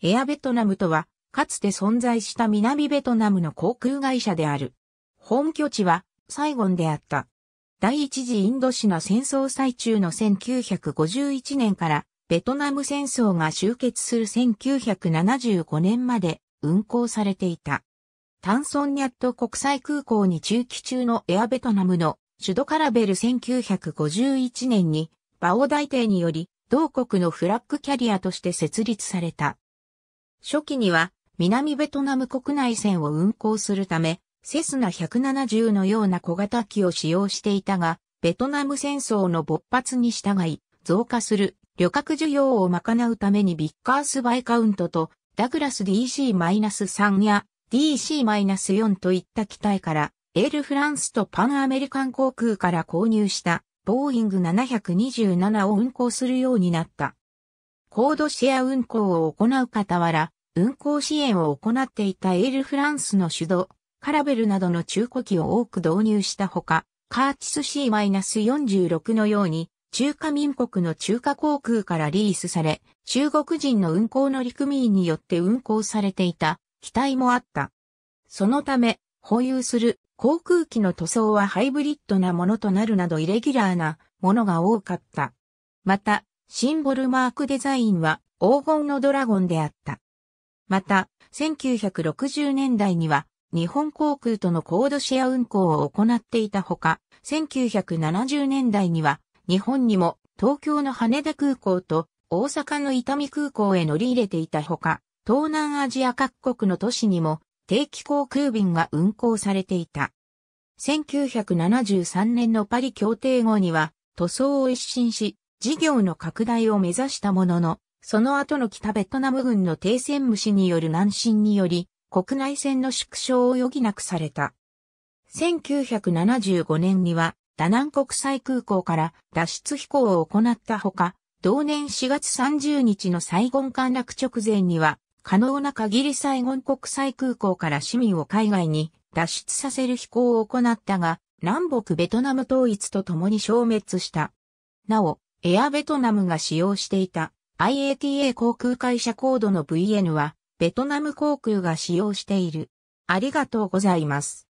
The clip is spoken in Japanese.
エアベトナムとは、かつて存在した南ベトナムの航空会社である。本拠地は、サイゴンであった。第一次インドシナ戦争最中の1951年から、ベトナム戦争が終結する1975年まで運航されていた。タンソンニャット国際空港に駐機中のエアベトナムのシュドカラベル1951年に、バオ大帝により、同国のフラッグキャリアとして設立された。初期には南ベトナム国内線を運航するため、セスナ170のような小型機を使用していたが、ベトナム戦争の勃発に従い、増加する旅客需要を賄うためにビッカースバイカウントとダグラス DC-3 や DC-4 といった機体から、エールフランスとパンアメリカン航空から購入したボーイング727を運航するようになった。コードシェア運行を行う傍ら、運行支援を行っていたエールフランスの主導、カラベルなどの中古機を多く導入したほか、カーチス C-46 のように、中華民国の中華航空からリースされ、中国人の運航の陸民によって運航されていた機体もあった。そのため、保有する航空機の塗装はハイブリッドなものとなるなどイレギュラーなものが多かった。また、シンボルマークデザインは黄金のドラゴンであった。また、1960年代には日本航空とのコードシェア運航を行っていたほか、1970年代には日本にも東京の羽田空港と大阪の伊丹空港へ乗り入れていたほか、東南アジア各国の都市にも定期航空便が運航されていた。1973年のパリ協定後には塗装を一新し、事業の拡大を目指したものの、その後の北ベトナム軍の停戦無視による南進により、国内線の縮小を余儀なくされた。1975年には、ダナン国際空港から脱出飛行を行ったほか、同年4月30日のサイゴン陥落直前には、可能な限りサイゴン国際空港から市民を海外に脱出させる飛行を行ったが、南北ベトナム統一と共に消滅した。なお、エアベトナムが使用していた IATA 航空会社コードの VN はベトナム航空が使用している。ありがとうございます。